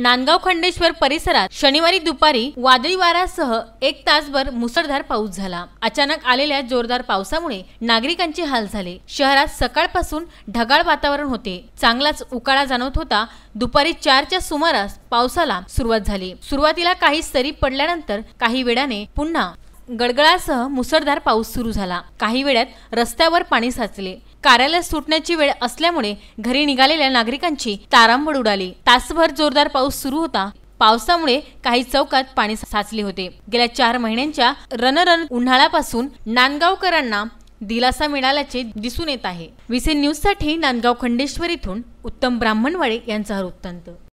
नांदगाव खंडेश्वर परिसरात शनिवारी दुपारी वादळी वाऱ्यासह एक तासभर मुसळधार पाऊस झाला अचानक आलेल्या जोरदार पावसामुळे नागरिकांचे हाल झाले शहरात सकाळपासून ढगाळ वातावरण होते चांगलाच उकाळा जाणवत होता दुपारी चारच्या सुमारास पावसाला सुरुवात झाली सुरुवातीला काही सरी पडल्यानंतर काही वेळाने पुन्हा गडगडासह मुसळधार पाऊस सुरू झाला काही वेळात रस्त्यावर पाणी साचले कार्यालय सुटण्याची वेळ असल्यामुळे घरी निघालेल्या नागरिकांची तारांबड उडाली तासभर जोरदार पाऊस सुरू होता पावसामुळे काही चौकात पाणी साचले होते गेल्या चार महिन्यांच्या रनरन उन्हाळ्यापासून नांदगावकरांना दिलासा मिळाल्याचे दिसून येत आहे विसे साठी नांदगाव खंडेश्वर इथून उत्तम ब्राह्मणवाडे यांचा वृत्तांत